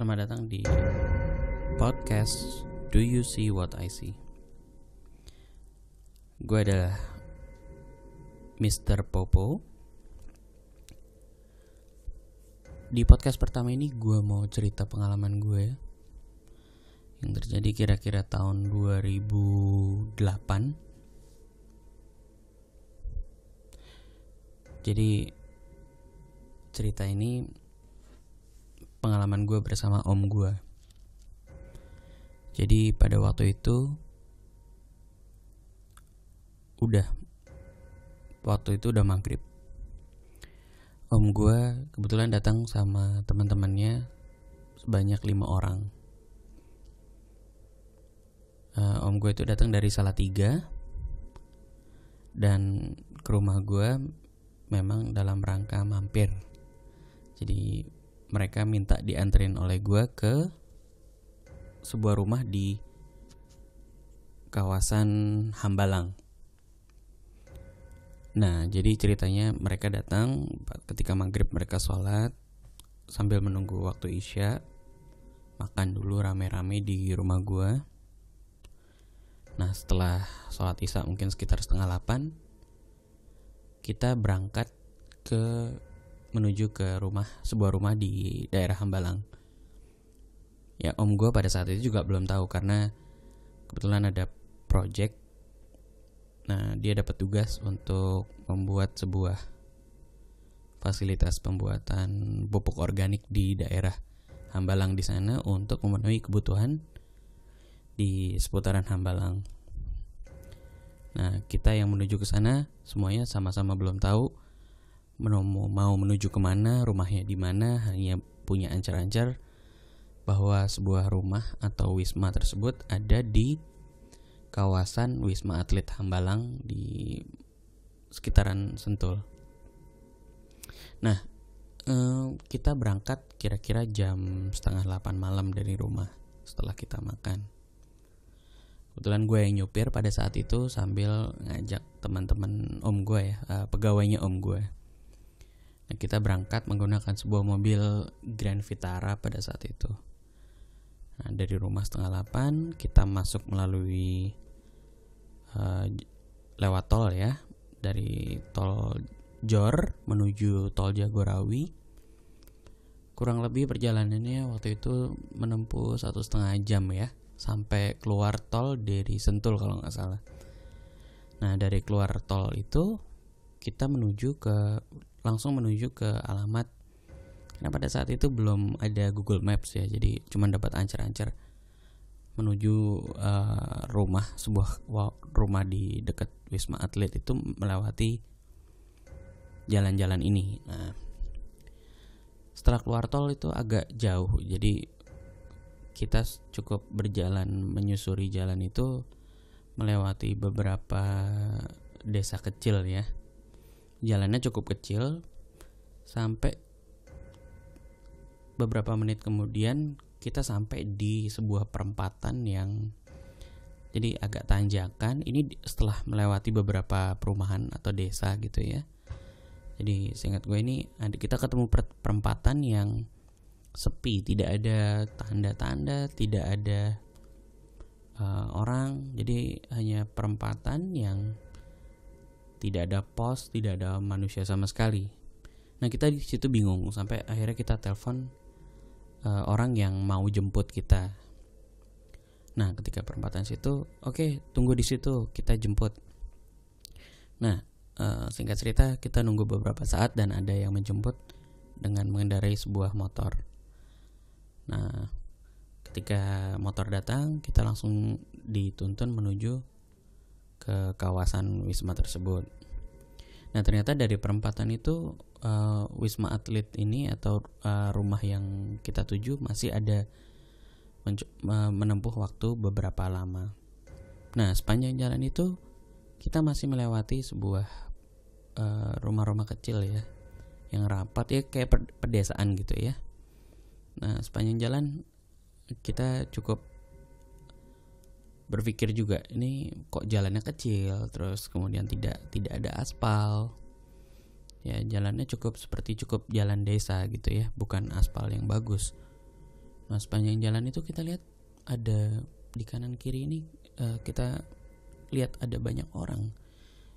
selamat datang di podcast Do You See What I See. Gue adalah Mr. Popo. Di podcast pertama ini gue mau cerita pengalaman gue yang terjadi kira-kira tahun 2008. Jadi cerita ini pengalaman gue bersama om gue. Jadi pada waktu itu udah waktu itu udah maghrib. Om gue kebetulan datang sama teman-temannya sebanyak lima orang. Uh, om gue itu datang dari Salatiga dan ke rumah gue memang dalam rangka mampir. Jadi mereka minta dianterin oleh gue ke sebuah rumah di kawasan Hambalang. Nah, jadi ceritanya mereka datang ketika maghrib mereka sholat sambil menunggu waktu isya makan dulu rame-rame di rumah gue. Nah, setelah sholat isya mungkin sekitar setengah delapan kita berangkat ke menuju ke rumah sebuah rumah di daerah Hambalang. Ya om gue pada saat itu juga belum tahu karena kebetulan ada project. Nah dia dapat tugas untuk membuat sebuah fasilitas pembuatan pupuk organik di daerah Hambalang di sana untuk memenuhi kebutuhan di seputaran Hambalang. Nah kita yang menuju ke sana semuanya sama-sama belum tahu mau menuju kemana, rumahnya di mana, hanya punya ancar-ancar bahwa sebuah rumah atau wisma tersebut ada di kawasan Wisma Atlet Hambalang di sekitaran Sentul. Nah, eh, kita berangkat kira-kira jam setengah 8 malam dari rumah setelah kita makan. Kebetulan gue yang nyupir pada saat itu sambil ngajak teman-teman om gue ya, eh, pegawainya om gue Nah, kita berangkat menggunakan sebuah mobil Grand Vitara pada saat itu. Nah, dari rumah setengah delapan kita masuk melalui uh, lewat tol ya dari tol Jor menuju tol Jagorawi. Kurang lebih perjalanannya waktu itu menempuh satu setengah jam ya sampai keluar tol dari Sentul kalau nggak salah. Nah dari keluar tol itu kita menuju ke langsung menuju ke alamat Nah pada saat itu belum ada Google Maps ya jadi cuma dapat ancer-ancer menuju uh, rumah sebuah rumah di dekat Wisma Atlet itu melewati jalan-jalan ini nah, setelah keluar tol itu agak jauh jadi kita cukup berjalan menyusuri jalan itu melewati beberapa desa kecil ya jalannya cukup kecil sampai beberapa menit kemudian kita sampai di sebuah perempatan yang jadi agak tanjakan ini setelah melewati beberapa perumahan atau desa gitu ya jadi seingat gue ini kita ketemu perempatan yang sepi tidak ada tanda-tanda tidak ada uh, orang jadi hanya perempatan yang tidak ada pos, tidak ada manusia sama sekali. Nah kita di situ bingung sampai akhirnya kita telepon uh, orang yang mau jemput kita. Nah ketika perempatan situ, oke okay, tunggu di situ kita jemput. Nah uh, singkat cerita kita nunggu beberapa saat dan ada yang menjemput dengan mengendarai sebuah motor. Nah ketika motor datang kita langsung dituntun menuju ke kawasan wisma tersebut. Nah ternyata dari perempatan itu uh, wisma atlet ini atau uh, rumah yang kita tuju masih ada menempuh waktu beberapa lama. Nah sepanjang jalan itu kita masih melewati sebuah eh, rumah-rumah rumah -rumah kecil ya yang rapat ya kayak pedesaan gitu ya. Nah sepanjang jalan kita cukup berpikir juga ini kok jalannya kecil terus kemudian tidak tidak ada aspal ya jalannya cukup seperti cukup jalan desa gitu ya bukan aspal yang bagus nah sepanjang jalan itu kita lihat ada di kanan kiri ini uh, kita lihat ada banyak orang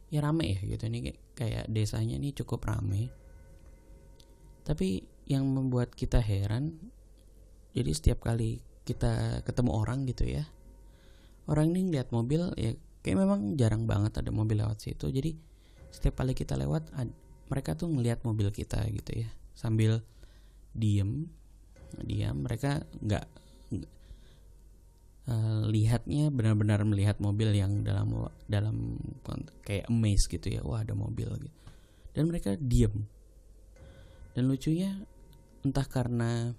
ya rame ya gitu ini kayak desanya ini cukup rame tapi yang membuat kita heran jadi setiap kali kita ketemu orang gitu ya orang ini ngeliat mobil ya kayak memang jarang banget ada mobil lewat situ jadi setiap kali kita lewat mereka tuh ngeliat mobil kita gitu ya sambil diem diam mereka nggak uh, lihatnya benar-benar melihat mobil yang dalam dalam kayak amazed gitu ya wah ada mobil gitu dan mereka diem dan lucunya entah karena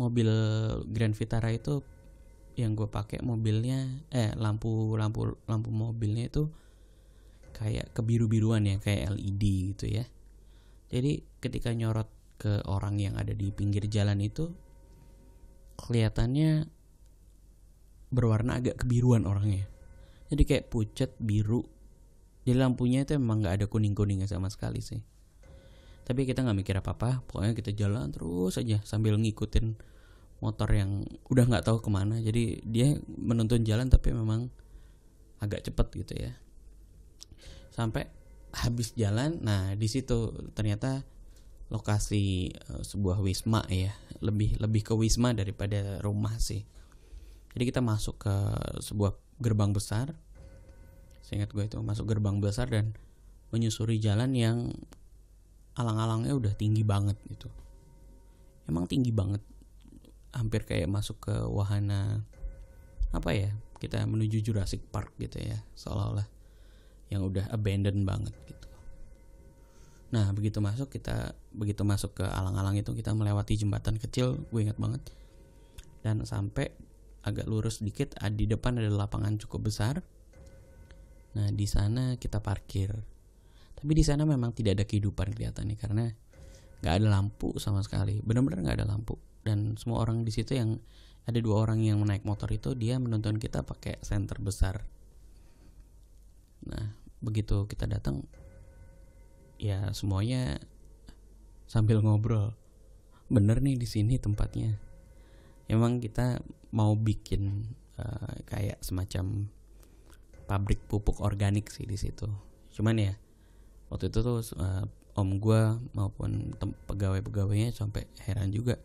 mobil Grand Vitara itu yang gue pakai mobilnya eh lampu lampu lampu mobilnya itu kayak kebiru-biruan ya kayak LED gitu ya jadi ketika nyorot ke orang yang ada di pinggir jalan itu kelihatannya berwarna agak kebiruan orangnya jadi kayak pucat biru jadi lampunya itu emang nggak ada kuning kuningnya sama sekali sih tapi kita nggak mikir apa apa pokoknya kita jalan terus aja sambil ngikutin motor yang udah nggak tahu kemana jadi dia menuntun jalan tapi memang agak cepet gitu ya sampai habis jalan nah di situ ternyata lokasi eh, sebuah wisma ya lebih lebih ke wisma daripada rumah sih jadi kita masuk ke sebuah gerbang besar seingat gue itu masuk gerbang besar dan menyusuri jalan yang alang-alangnya udah tinggi banget gitu emang tinggi banget hampir kayak masuk ke wahana apa ya kita menuju Jurassic Park gitu ya seolah-olah yang udah abandoned banget gitu. Nah begitu masuk kita begitu masuk ke alang-alang itu kita melewati jembatan kecil gue ingat banget dan sampai agak lurus dikit di depan ada lapangan cukup besar. Nah di sana kita parkir. Tapi di sana memang tidak ada kehidupan kelihatannya karena nggak ada lampu sama sekali. Benar-benar nggak ada lampu dan semua orang di situ yang ada dua orang yang naik motor itu dia menonton kita pakai senter besar nah begitu kita datang ya semuanya sambil ngobrol bener nih di sini tempatnya emang kita mau bikin uh, kayak semacam pabrik pupuk organik sih di situ cuman ya waktu itu tuh uh, om gue maupun pegawai-pegawainya sampai heran juga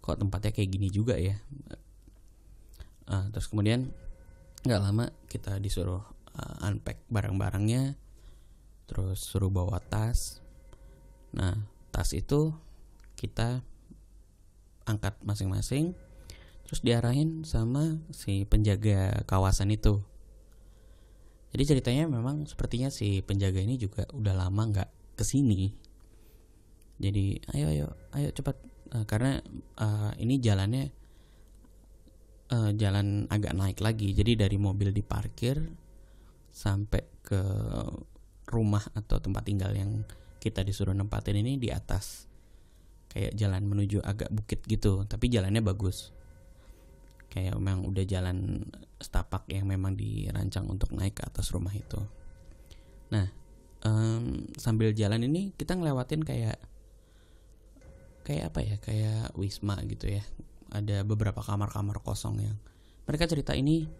kok tempatnya kayak gini juga ya uh, terus kemudian nggak lama kita disuruh uh, unpack barang-barangnya terus suruh bawa tas nah tas itu kita angkat masing-masing terus diarahin sama si penjaga kawasan itu jadi ceritanya memang sepertinya si penjaga ini juga udah lama nggak kesini. Jadi ayo ayo ayo cepat Eh, karena uh, ini jalannya uh, jalan agak naik lagi jadi dari mobil diparkir sampai ke rumah atau tempat tinggal yang kita disuruh nempatin ini di atas kayak jalan menuju agak bukit gitu tapi jalannya bagus kayak memang udah jalan setapak yang memang dirancang untuk naik ke atas rumah itu nah um, sambil jalan ini kita ngelewatin kayak kayak apa ya kayak wisma gitu ya ada beberapa kamar-kamar kosong yang mereka cerita ini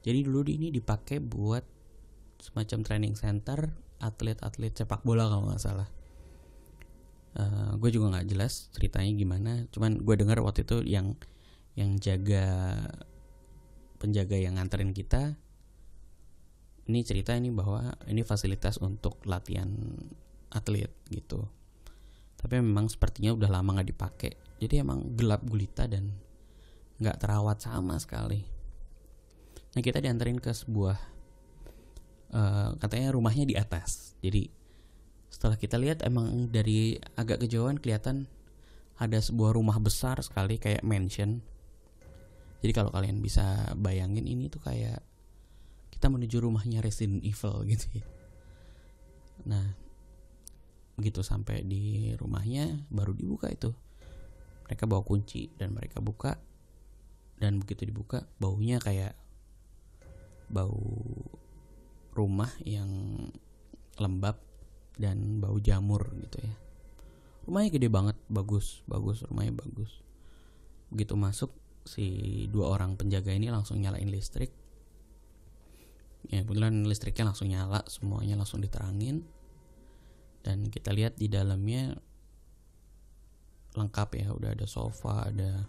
jadi dulu ini dipakai buat semacam training center atlet-atlet sepak bola kalau nggak salah uh, eh, gue juga nggak jelas ceritanya gimana cuman gue dengar waktu itu yang yang jaga penjaga yang nganterin kita ini cerita ini bahwa ini fasilitas untuk latihan atlet gitu tapi memang sepertinya udah lama nggak dipakai jadi emang gelap gulita dan nggak terawat sama sekali nah kita dianterin ke sebuah uh, katanya rumahnya di atas jadi setelah kita lihat emang dari agak kejauhan kelihatan ada sebuah rumah besar sekali kayak mansion jadi kalau kalian bisa bayangin ini tuh kayak kita menuju rumahnya Resident Evil gitu ya nah begitu sampai di rumahnya baru dibuka itu mereka bawa kunci dan mereka buka dan begitu dibuka baunya kayak bau rumah yang lembab dan bau jamur gitu ya rumahnya gede banget bagus bagus rumahnya bagus begitu masuk si dua orang penjaga ini langsung nyalain listrik ya kebetulan listriknya langsung nyala semuanya langsung diterangin dan kita lihat di dalamnya lengkap ya udah ada sofa ada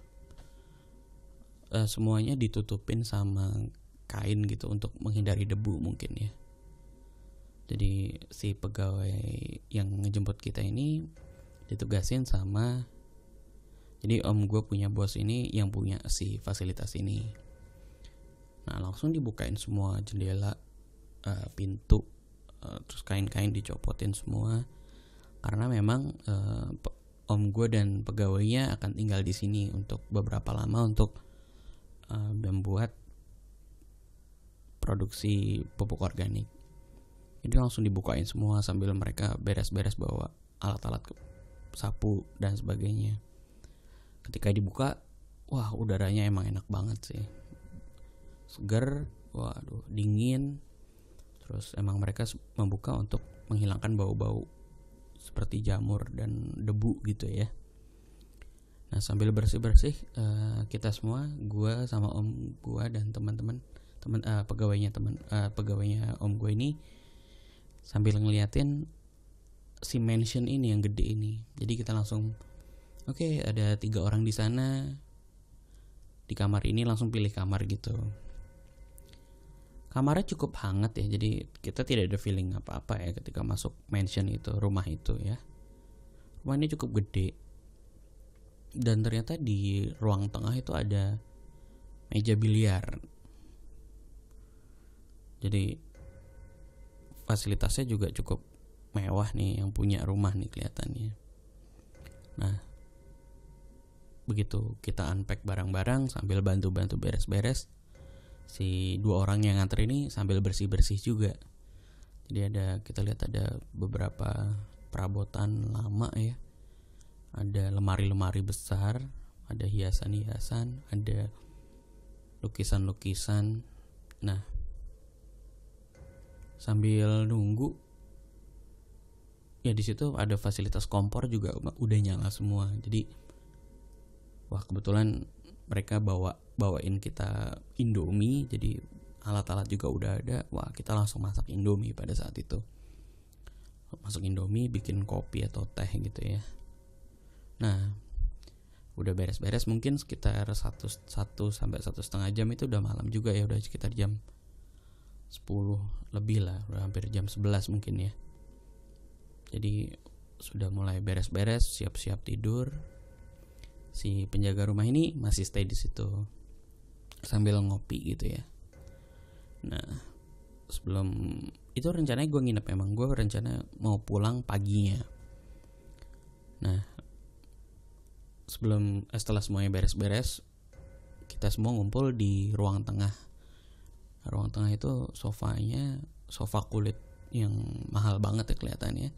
uh, semuanya ditutupin sama kain gitu untuk menghindari debu mungkin ya jadi si pegawai yang ngejemput kita ini ditugasin sama jadi om gue punya bos ini yang punya si fasilitas ini nah langsung dibukain semua jendela uh, pintu Eh, terus kain-kain dicopotin semua karena memang uh, om gue dan pegawainya akan tinggal di sini untuk beberapa lama untuk uh, eh, membuat produksi pupuk organik. Jadi langsung dibukain semua sambil mereka beres-beres bawa alat-alat sapu dan sebagainya. Ketika dibuka, wah udaranya emang enak banget sih. Seger, waduh, dingin, terus emang mereka membuka untuk menghilangkan bau-bau seperti jamur dan debu gitu ya nah sambil bersih bersih uh, kita semua gue sama om gue dan teman-teman teman uh, pegawainya teman uh, pegawainya om gue ini sambil ngeliatin si mansion ini yang gede ini jadi kita langsung oke okay, ada tiga orang di sana di kamar ini langsung pilih kamar gitu kamarnya cukup hangat ya jadi kita tidak ada feeling apa-apa ya ketika masuk mansion itu rumah itu ya rumah ini cukup gede dan ternyata di ruang tengah itu ada meja biliar jadi fasilitasnya juga cukup mewah nih yang punya rumah nih kelihatannya nah begitu kita unpack barang-barang sambil bantu-bantu beres-beres si dua orang yang nganter ini sambil bersih-bersih juga. Jadi ada kita lihat ada beberapa perabotan lama ya. Ada lemari-lemari besar, ada hiasan-hiasan, ada lukisan-lukisan. Nah, sambil nunggu ya di situ ada fasilitas kompor juga udah nyala semua. Jadi wah kebetulan mereka bawa bawain kita Indomie jadi alat-alat juga udah ada wah kita langsung masak Indomie pada saat itu masuk Indomie bikin kopi atau teh gitu ya nah udah beres-beres mungkin sekitar satu satu sampai satu setengah jam itu udah malam juga ya udah sekitar jam 10 lebih lah udah hampir jam 11 mungkin ya jadi sudah mulai beres-beres siap-siap tidur si penjaga rumah ini masih stay di situ sambil ngopi gitu ya nah sebelum itu rencananya gue nginep emang gue rencana mau pulang paginya nah sebelum eh, setelah semuanya beres-beres kita semua ngumpul di ruang tengah ruang tengah itu sofanya sofa kulit yang mahal banget ya kelihatannya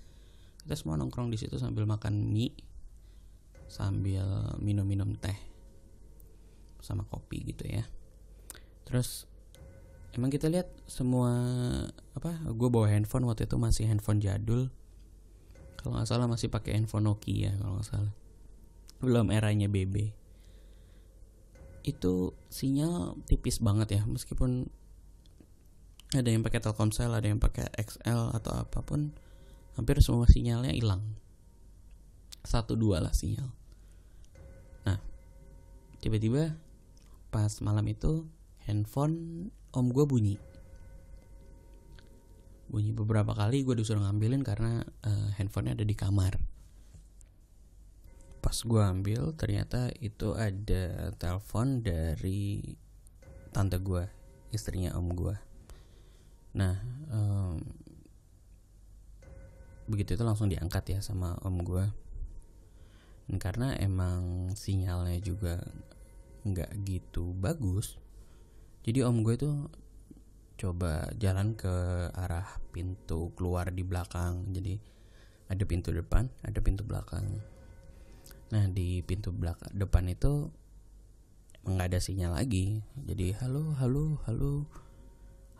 kita semua nongkrong di situ sambil makan mie sambil minum-minum teh sama kopi gitu ya terus emang kita lihat semua apa gue bawa handphone waktu itu masih handphone jadul kalau nggak salah masih pakai handphone Nokia kalau nggak salah belum eranya BB itu sinyal tipis banget ya meskipun ada yang pakai Telkomsel ada yang pakai XL atau apapun hampir semua sinyalnya hilang satu dua lah sinyal nah tiba-tiba pas malam itu handphone om gue bunyi bunyi beberapa kali gue disuruh ngambilin karena uh, handphonenya ada di kamar pas gue ambil ternyata itu ada telepon dari tante gue istrinya om gue nah um, begitu itu langsung diangkat ya sama om gue karena emang sinyalnya juga nggak gitu bagus jadi om gue itu coba jalan ke arah pintu keluar di belakang jadi ada pintu depan ada pintu belakang nah di pintu belakang depan itu nggak ada sinyal lagi jadi halo halo halo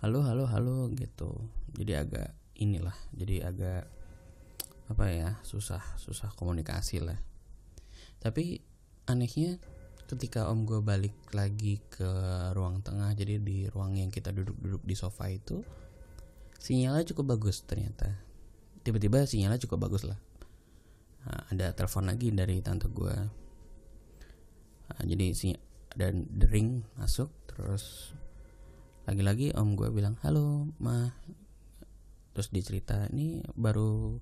halo halo halo gitu jadi agak inilah jadi agak apa ya susah susah komunikasi lah tapi anehnya ketika om gue balik lagi ke ruang tengah jadi di ruang yang kita duduk-duduk di sofa itu sinyalnya cukup bagus ternyata tiba-tiba sinyalnya cukup bagus lah nah, ada telepon lagi dari tante gue nah, jadi sinyal dan dering masuk terus lagi-lagi om gue bilang halo ma terus dicerita ini baru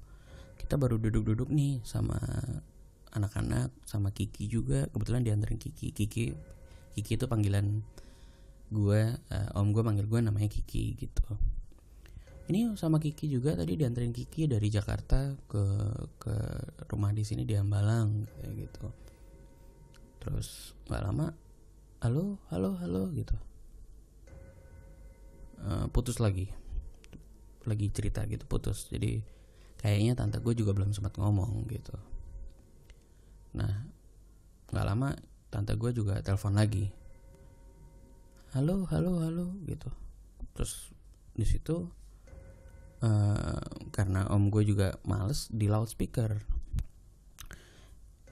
kita baru duduk-duduk nih sama anak-anak sama Kiki juga kebetulan diantarin Kiki Kiki Kiki itu panggilan gue uh, om gue panggil gue namanya Kiki gitu ini sama Kiki juga tadi diantarin Kiki dari Jakarta ke ke rumah di sini di Ambalang kayak gitu terus nggak lama halo halo halo gitu uh, putus lagi lagi cerita gitu putus jadi kayaknya tante gue juga belum sempat ngomong gitu Nah, nggak lama tante gue juga telepon lagi. Halo, halo, halo, gitu. Terus di situ uh, karena om gue juga males di loudspeaker.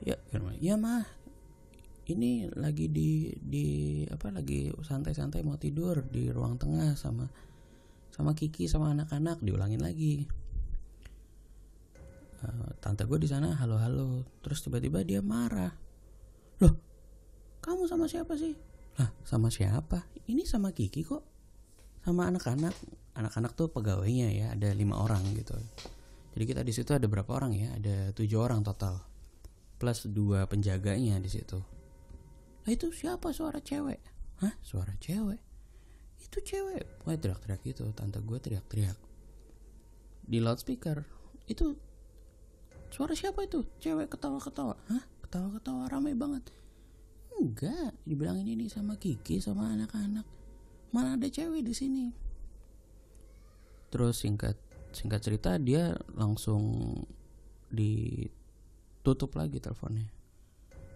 Ya, ya mah, ini lagi di di apa lagi santai-santai mau tidur di ruang tengah sama sama Kiki sama anak-anak diulangin lagi Eh, tante gue di sana halo halo terus tiba-tiba dia marah loh kamu sama siapa sih lah sama siapa ini sama Kiki kok sama anak-anak anak-anak tuh pegawainya ya ada lima orang gitu jadi kita di situ ada berapa orang ya ada tujuh orang total plus dua penjaganya di situ nah, itu siapa suara cewek hah suara cewek itu cewek gue teriak-teriak gitu tante gue teriak-teriak di loudspeaker itu suara siapa itu cewek ketawa-ketawa hah ketawa-ketawa ramai banget enggak dibilangin ini sama Kiki sama anak-anak mana ada cewek di sini terus singkat singkat cerita dia langsung ditutup lagi teleponnya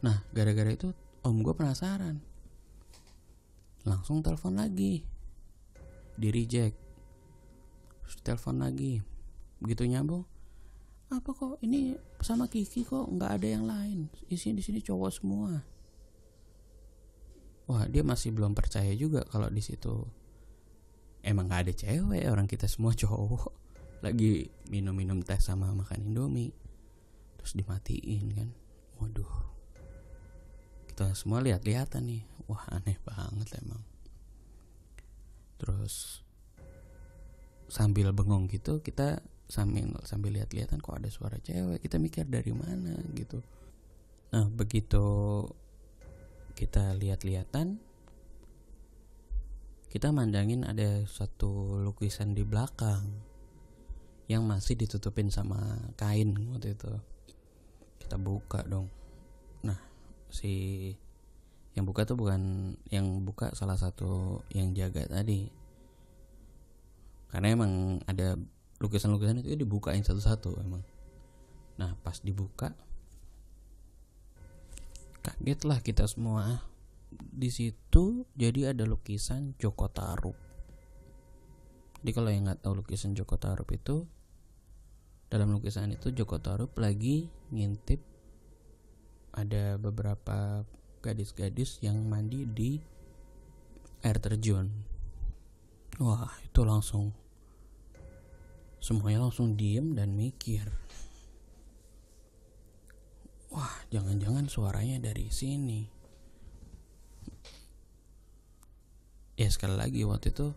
nah gara-gara itu om gue penasaran langsung telepon lagi di reject terus telepon lagi begitu nyambung apa kok ini sama Kiki kok nggak ada yang lain isinya di sini cowok semua wah dia masih belum percaya juga kalau di situ emang nggak ada cewek orang kita semua cowok lagi minum-minum teh sama makan indomie terus dimatiin kan waduh kita semua lihat-lihatan nih wah aneh banget emang terus sambil bengong gitu kita sambil sambil lihat-lihatan kok ada suara cewek kita mikir dari mana gitu nah begitu kita lihat-lihatan kita mandangin ada satu lukisan di belakang yang masih ditutupin sama kain waktu itu kita buka dong nah si yang buka tuh bukan yang buka salah satu yang jaga tadi karena emang ada lukisan-lukisan itu dibukain satu-satu emang nah pas dibuka kagetlah kita semua di situ jadi ada lukisan Joko Tarub jadi kalau yang nggak tahu lukisan Joko Tarub itu dalam lukisan itu Joko Tarub lagi ngintip ada beberapa gadis-gadis yang mandi di air terjun wah itu langsung semuanya langsung diem dan mikir wah jangan-jangan suaranya dari sini ya sekali lagi waktu itu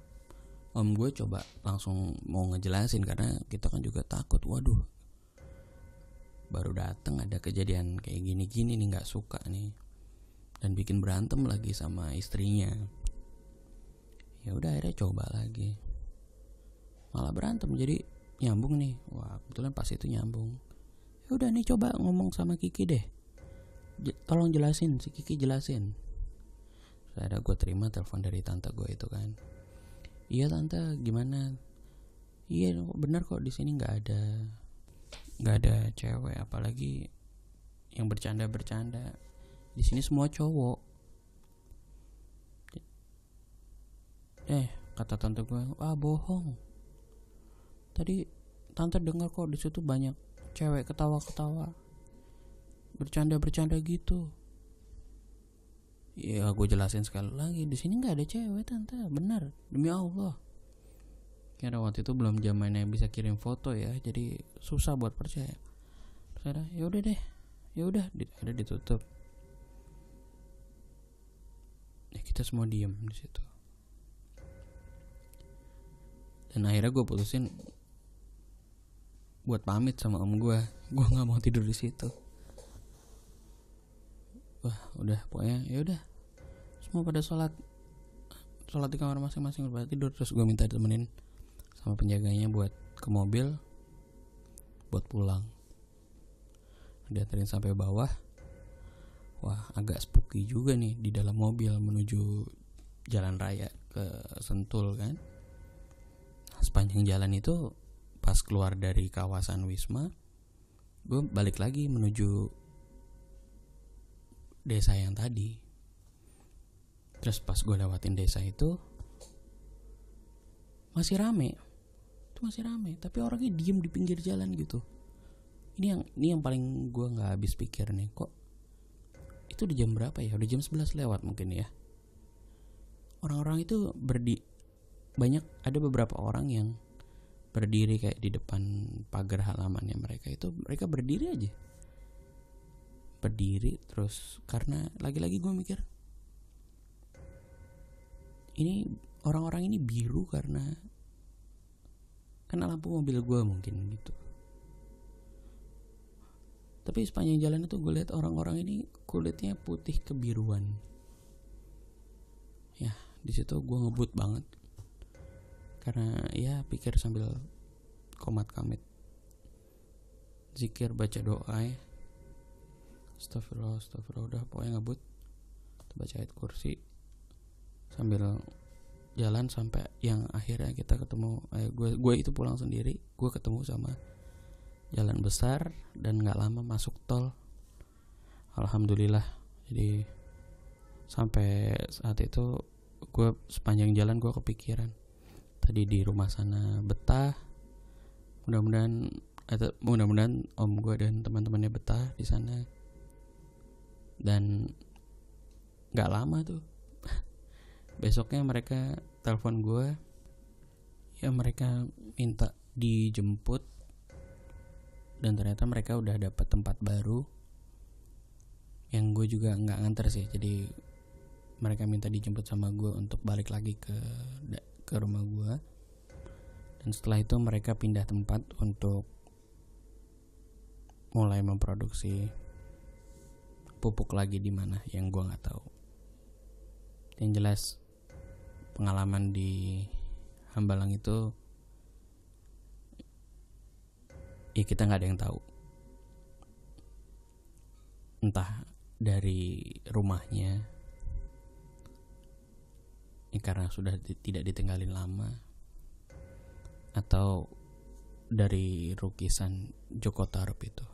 om gue coba langsung mau ngejelasin karena kita kan juga takut waduh baru datang ada kejadian kayak gini-gini nih nggak suka nih dan bikin berantem lagi sama istrinya ya udah akhirnya coba lagi malah berantem jadi nyambung nih wah kebetulan pas itu nyambung ya udah nih coba ngomong sama Kiki deh J tolong jelasin si Kiki jelasin ada gue terima telepon dari tante gue itu kan iya tante gimana iya benar kok di sini nggak ada nggak ada cewek apalagi yang bercanda bercanda di sini semua cowok eh kata tante gue wah bohong tadi tante dengar kok di situ banyak cewek ketawa-ketawa bercanda-bercanda gitu ya gue jelasin sekali lagi di sini nggak ada cewek tante benar demi allah karena waktu itu belum zamannya bisa kirim foto ya jadi susah buat percaya terus ya udah deh ya udah ada ditutup ya kita semua diem di situ dan akhirnya gue putusin buat pamit sama om gue gue nggak mau tidur di situ wah udah pokoknya ya udah semua pada sholat sholat di kamar masing-masing berarti tidur terus gue minta ditemenin sama penjaganya buat ke mobil buat pulang dianterin sampai bawah wah agak spooky juga nih di dalam mobil menuju jalan raya ke Sentul kan sepanjang jalan itu pas keluar dari kawasan Wisma gue balik lagi menuju desa yang tadi terus pas gue lewatin desa itu masih rame itu masih rame tapi orangnya diem di pinggir jalan gitu ini yang ini yang paling gue nggak habis pikir nih kok itu udah jam berapa ya udah jam 11 lewat mungkin ya orang-orang itu berdi banyak ada beberapa orang yang berdiri kayak di depan pagar halamannya mereka itu mereka berdiri aja berdiri terus karena lagi-lagi gue mikir ini orang-orang ini biru karena kena lampu mobil gue mungkin gitu tapi sepanjang jalan itu gue lihat orang-orang ini kulitnya putih kebiruan ya di situ gue ngebut banget karena ya pikir sambil komat kamit zikir baca doa ya astagfirullah astagfirullah udah pokoknya ngebut baca ayat kursi sambil jalan sampai yang akhirnya kita ketemu eh, gue gue itu pulang sendiri gue ketemu sama jalan besar dan nggak lama masuk tol alhamdulillah jadi sampai saat itu gue sepanjang jalan gue kepikiran tadi di rumah sana betah mudah-mudahan atau eh, mudah-mudahan om gue dan teman-temannya betah di sana dan nggak lama tuh besoknya mereka telepon gue ya mereka minta dijemput dan ternyata mereka udah dapat tempat baru yang gue juga nggak nganter sih jadi mereka minta dijemput sama gue untuk balik lagi ke ke rumah gue dan setelah itu mereka pindah tempat untuk mulai memproduksi pupuk lagi di mana yang gue nggak tahu yang jelas pengalaman di Hambalang itu ya kita nggak ada yang tahu entah dari rumahnya ini ya, karena sudah tidak ditinggalin lama atau dari lukisan Joko Tarub itu